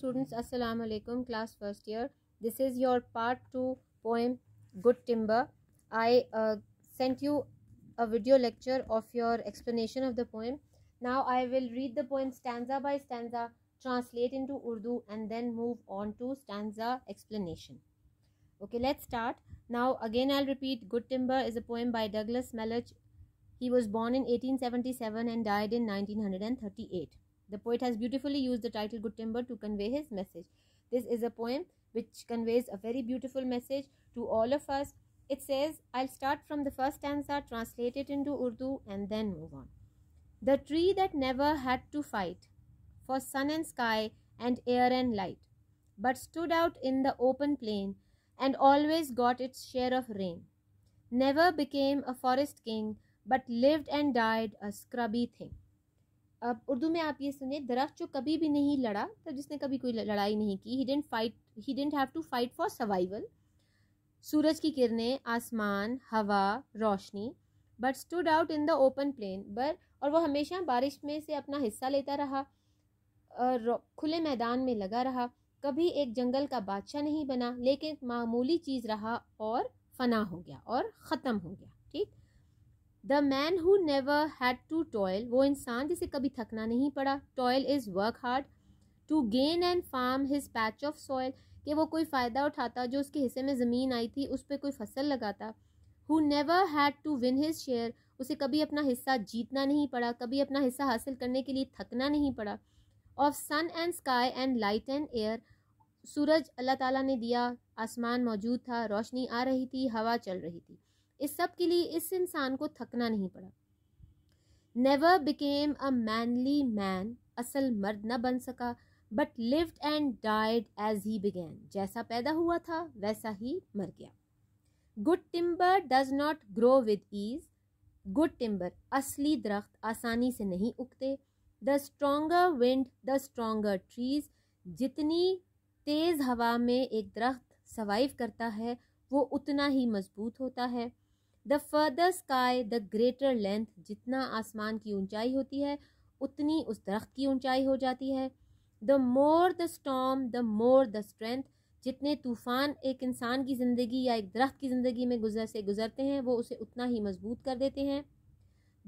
students assalamu alaikum class first year this is your part 2 poem good timber i uh, sent you a video lecture of your explanation of the poem now i will read the poem stanza by stanza translate into urdu and then move on to stanza explanation okay let's start now again i'll repeat good timber is a poem by douglas mellage he was born in 1877 and died in 1938 the poet has beautifully used the title Good Timber to convey his message. This is a poem which conveys a very beautiful message to all of us. It says, I'll start from the first stanza, translate it into Urdu, and then move on. The tree that never had to fight for sun and sky and air and light, but stood out in the open plain and always got its share of rain. Never became a forest king, but lived and died a scrubby thing. अब उर्दू में आप ये सुने दरख्त जो कभी भी नहीं लड़ा तब मतलब जिसने कभी कोई लड़ाई नहीं की he didn't fight he didn't have to fight for survival सूरज की किरणें आसमान हवा रोशनी but stood out in the open plain but और वो हमेशा बारिश में से अपना हिस्सा लेता रहा खुले मैदान में लगा रहा कभी एक जंगल का बादशाह नहीं बना लेकिन मामूली चीज़ रहा और फना हो गया और ख़त्म हो गया ठीक the man who never had to toil वो इंसान जिसे कभी थकना नहीं पड़ा toil is work hard to gain and farm his patch of soil कि वो कोई फ़ायदा उठाता जो उसके हिस्से में ज़मीन आई थी उस पर कोई फसल लगाता who never had to win his share उसे कभी अपना हिस्सा जीतना नहीं पड़ा कभी अपना हिस्सा हासिल करने के लिए थकना नहीं पड़ा of sun and sky and light and air सूरज अल्लाह ताला ने दिया आसमान मौजूद था रोशनी आ रही थी हवा चल रही थी इस सब के लिए इस इंसान को थकना नहीं पड़ा never became a manly man असल मर्द न बन सका but lived and died as he began जैसा पैदा हुआ था वैसा ही मर गया good timber does not grow with ease good timber असली दरख्त आसानी से नहीं उगते the stronger wind the stronger trees जितनी तेज़ हवा में एक दरख्त सवाइव करता है वो उतना ही मजबूत होता है the further sky the greater length जितना आसमान की ऊंचाई होती है उतनी उस दरख्त की ऊंचाई हो जाती है the more the storm the more the strength जितने तूफ़ान एक इंसान की ज़िंदगी या एक दरख्त की ज़िंदगी में गुजर से गुजरते हैं वो उसे उतना ही मजबूत कर देते हैं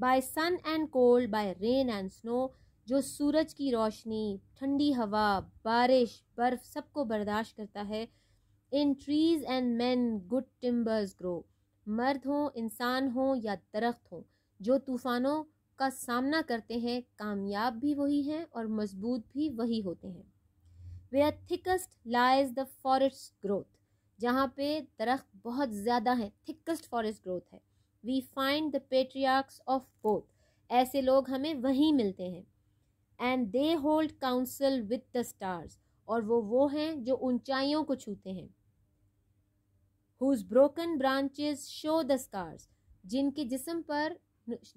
by sun and cold by rain and snow जो सूरज की रोशनी ठंडी हवा बारिश बर्फ़ सबको बर्दाश्त करता है in trees and men good timbers grow मर्द हों इंसान हों या दरख्त हों जो तूफ़ानों का सामना करते हैं कामयाब भी वही हैं और मजबूत भी वही होते हैं where thickest lies the forest growth जहाँ पे दरख्त बहुत ज़्यादा हैं थिकस्ट फॉरेस्ट ग्रोथ है we find the patriarchs of both ऐसे लोग हमें वहीं मिलते हैं and they hold counsel with the stars और वो वो हैं जो ऊंचाइयों को छूते हैं whose broken branches show the scars जिनके जिस्म पर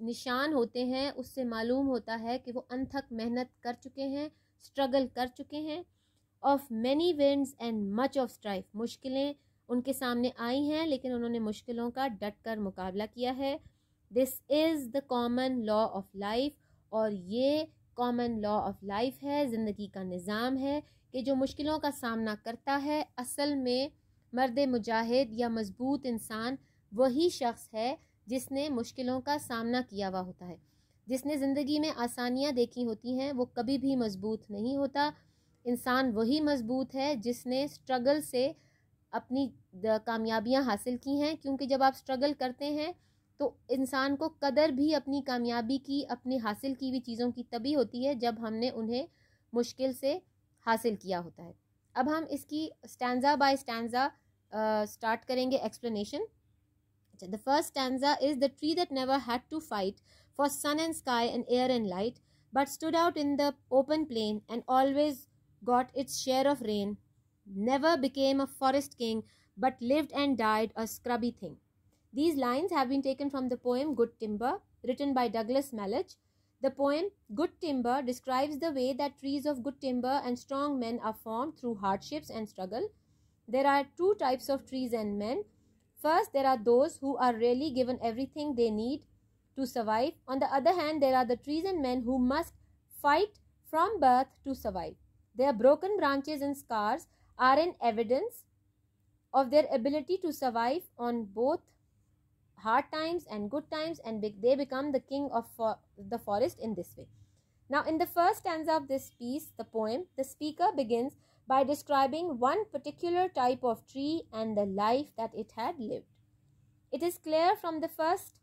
निशान होते हैं उससे मालूम होता है कि वो अनथक मेहनत कर चुके हैं स्ट्रगल कर चुके हैं of many winds and much of strife मुश्किलें उनके सामने आई हैं लेकिन उन्होंने मुश्किलों का डट कर मुकाबला किया है this is the common law of life और ये कॉमन लॉ ऑफ लाइफ है ज़िंदगी का निज़ाम है कि जो मुश्किलों का सामना करता है असल में मर्द मुजाहिद या मजबूत इंसान वही शख्स है जिसने मुश्किलों का सामना किया हुआ होता है जिसने ज़िंदगी में आसानियाँ देखी होती हैं वो कभी भी मजबूत नहीं होता इंसान वही मजबूत है जिसने स्ट्रगल से अपनी कामयाबियाँ हासिल की हैं क्योंकि जब आप स्ट्रगल करते हैं तो इंसान को कदर भी अपनी कामयाबी की अपनी हासिल की हुई चीज़ों की तभी होती है जब हमने उन्हें मुश्किल से हासिल किया होता है अब हम इसकी stanza by stanza Uh, start uh, करेंगे explanation the first stanza is the tree that never had to fight for sun and sky and air and light, but stood out in the open plain and always got its share of rain, never became a forest king, but lived and died a scrubby thing. These lines have been taken from the poem Good Timber, written by Douglas Mallich. The poem Good Timber describes the way that trees of good timber and strong men are formed through hardships and struggle. There are two types of trees and men. First, there are those who are really given everything they need to survive. On the other hand, there are the trees and men who must fight from birth to survive. Their broken branches and scars are an evidence of their ability to survive on both hard times and good times, and they become the king of for- the forest in this way. Now, in the first stanza of this piece, the poem, the speaker begins by describing one particular type of tree and the life that it had lived. It is clear from the first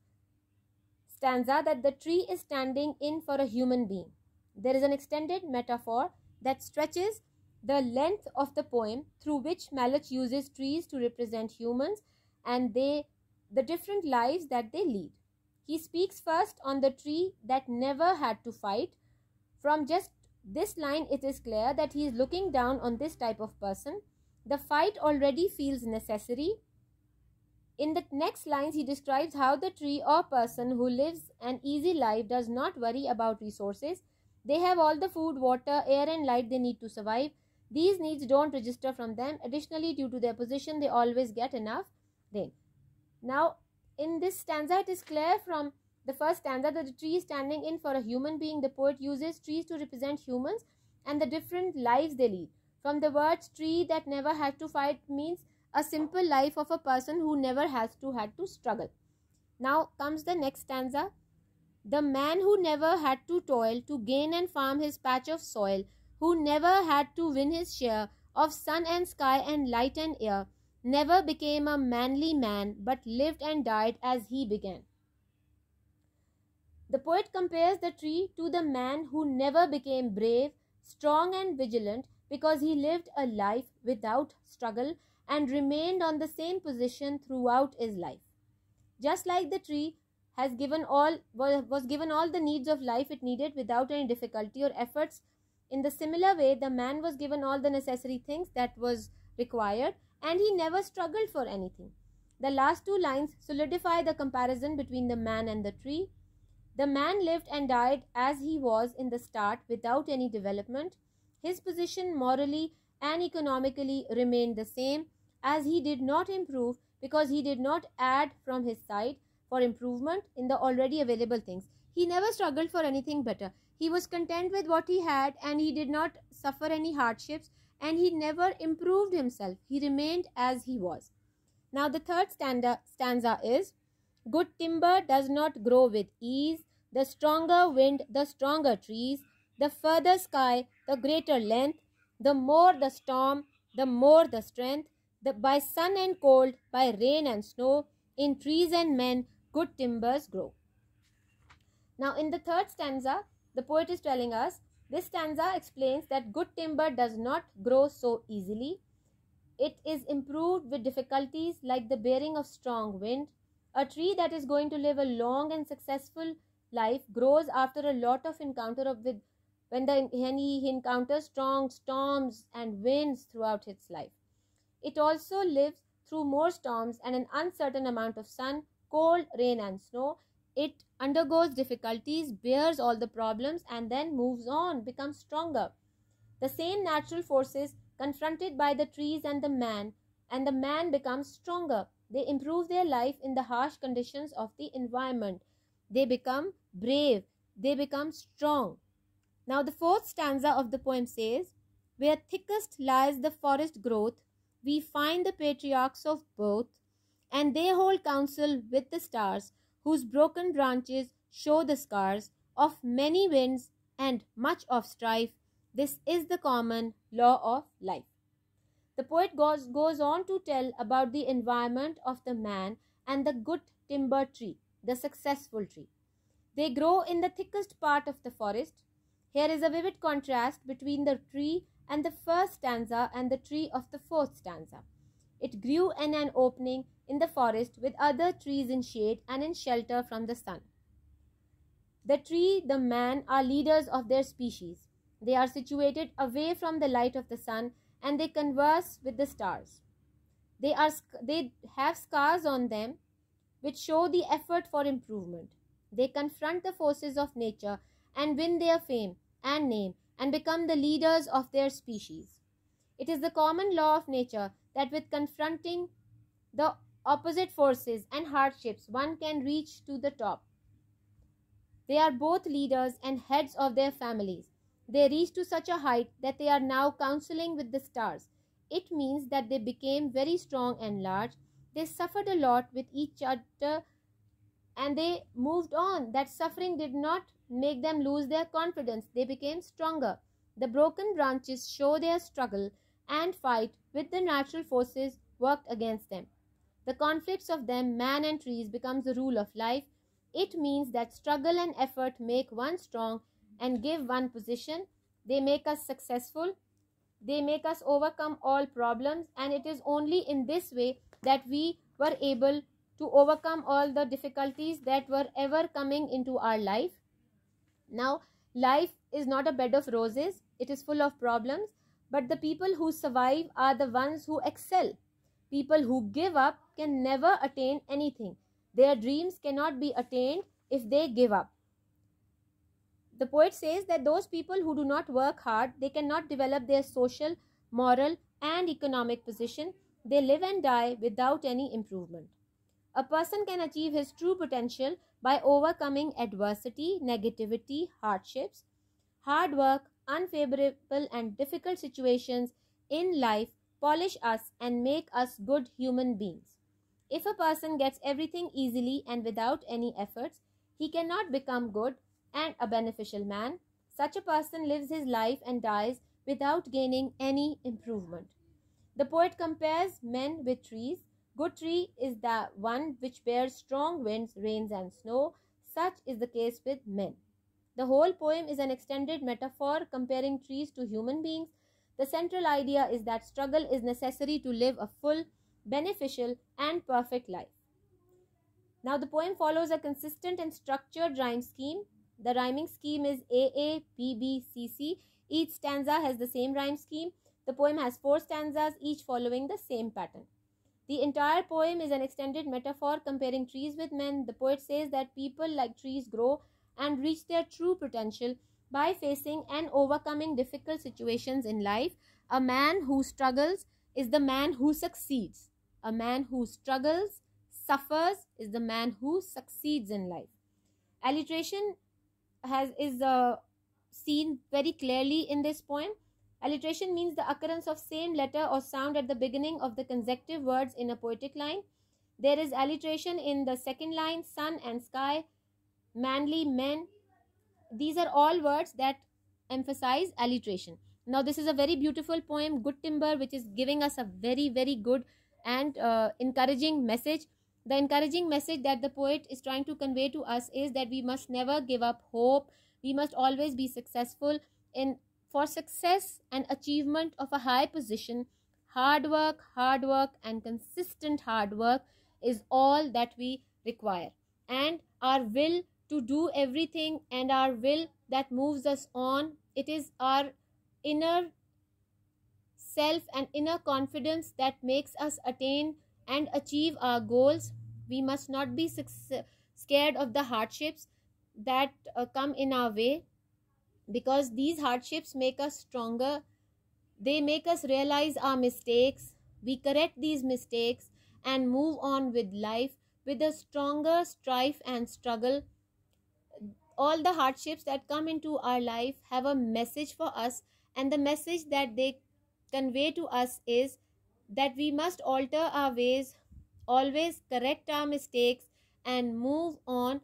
stanza that the tree is standing in for a human being. There is an extended metaphor that stretches the length of the poem through which Malach uses trees to represent humans and they the different lives that they lead. He speaks first on the tree that never had to fight from just this line, it is clear that he is looking down on this type of person. The fight already feels necessary. In the next lines, he describes how the tree or person who lives an easy life does not worry about resources. They have all the food, water, air, and light they need to survive. These needs don't register from them. Additionally, due to their position, they always get enough rain. Now, in this stanza, it is clear from the first stanza, the tree standing in for a human being, the poet uses trees to represent humans and the different lives they lead. From the words tree that never had to fight means a simple life of a person who never has to had to struggle. Now comes the next stanza. The man who never had to toil to gain and farm his patch of soil, who never had to win his share of sun and sky and light and air, never became a manly man, but lived and died as he began. The poet compares the tree to the man who never became brave, strong, and vigilant because he lived a life without struggle and remained on the same position throughout his life. Just like the tree has given all was given all the needs of life it needed without any difficulty or efforts, in the similar way the man was given all the necessary things that was required and he never struggled for anything. The last two lines solidify the comparison between the man and the tree. The man lived and died as he was in the start without any development. His position morally and economically remained the same as he did not improve because he did not add from his side for improvement in the already available things. He never struggled for anything better. He was content with what he had and he did not suffer any hardships and he never improved himself. He remained as he was. Now, the third stanza, is Good timber does not grow with ease. The stronger wind, the stronger trees. The further sky, the greater length. The more the storm, the more the strength. The, by sun and cold, by rain and snow, in trees and men, good timbers grow. Now, in the third stanza, the poet is telling us this stanza explains that good timber does not grow so easily. It is improved with difficulties like the bearing of strong wind, a tree that is going to live a long and successful life grows after a lot of encounter of with when, the, when he encounters strong storms and winds throughout its life. It also lives through more storms and an uncertain amount of sun, cold, rain, and snow. It undergoes difficulties, bears all the problems, and then moves on, becomes stronger. The same natural forces confronted by the trees and the man and the man becomes stronger. They improve their life in the harsh conditions of the environment. They become brave. They become strong. Now, the fourth stanza of the poem says, Where thickest lies the forest growth, we find the patriarchs of both, and they hold counsel with the stars, whose broken branches show the scars of many winds and much of strife. This is the common law of life. The poet goes, goes on to tell about the environment of the man and the good timber tree, the successful tree. They grow in the thickest part of the forest. Here is a vivid contrast between the tree and the first stanza and the tree of the fourth stanza. It grew in an opening in the forest with other trees in shade and in shelter from the sun. The tree, the man, are leaders of their species. They are situated away from the light of the sun and they converse with the stars. They, are, they have scars on them which show the effort for improvement. They confront the forces of nature and win their fame and name and become the leaders of their species. It is the common law of nature that with confronting the opposite forces and hardships, one can reach to the top. They are both leaders and heads of their families. They reached to such a height that they are now counseling with the stars. It means that they became very strong and large. They suffered a lot with each other and they moved on. That suffering did not make them lose their confidence. They became stronger. The broken branches show their struggle and fight with the natural forces worked against them. The conflicts of them, man and trees, becomes the rule of life. It means that struggle and effort make one strong and give one position. They make us successful. They make us overcome all problems. And it is only in this way that we were able to overcome all the difficulties that were ever coming into our life. Now, life is not a bed of roses, it is full of problems. But the people who survive are the ones who excel. People who give up can never attain anything. Their dreams cannot be attained if they give up. The poet says that those people who do not work hard, they cannot develop their social, moral, and economic position. They live and die without any improvement. A person can achieve his true potential by overcoming adversity, negativity, hardships, hard work, unfavorable and difficult situations in life polish us and make us good human beings. If a person gets everything easily and without any efforts, he cannot become good and a beneficial man, such a person lives his life and dies without gaining any improvement. The poet compares men with trees. Good tree is the one which bears strong winds, rains, and snow. Such is the case with men. The whole poem is an extended metaphor comparing trees to human beings. The central idea is that struggle is necessary to live a full, beneficial, and perfect life. Now, the poem follows a consistent and structured rhyme scheme. The rhyming scheme is A A B B C C. Each stanza has the same rhyme scheme. The poem has four stanzas, each following the same pattern. The entire poem is an extended metaphor comparing trees with men. The poet says that people, like trees, grow and reach their true potential by facing and overcoming difficult situations in life. A man who struggles is the man who succeeds. A man who struggles, suffers, is the man who succeeds in life. Alliteration has is uh, seen very clearly in this poem. Alliteration means the occurrence of same letter or sound at the beginning of the consecutive words in a poetic line. There is alliteration in the second line, sun and sky, manly men. These are all words that emphasize alliteration. Now, this is a very beautiful poem, Good Timber, which is giving us a very, very good and uh, encouraging message. The encouraging message that the poet is trying to convey to us is that we must never give up hope. We must always be successful in for success and achievement of a high position. Hard work, hard work and consistent hard work is all that we require. And our will to do everything and our will that moves us on, it is our inner self and inner confidence that makes us attain and achieve our goals. We must not be scared of the hardships that uh, come in our way because these hardships make us stronger. They make us realize our mistakes. We correct these mistakes and move on with life with a stronger strife and struggle. All the hardships that come into our life have a message for us, and the message that they convey to us is that we must alter our ways, always correct our mistakes, and move on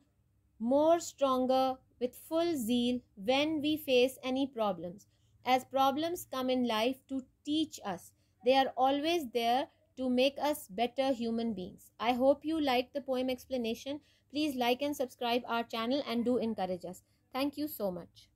more stronger with full zeal when we face any problems. As problems come in life to teach us, they are always there to make us better human beings. I hope you liked the poem explanation. Please like and subscribe our channel and do encourage us. Thank you so much.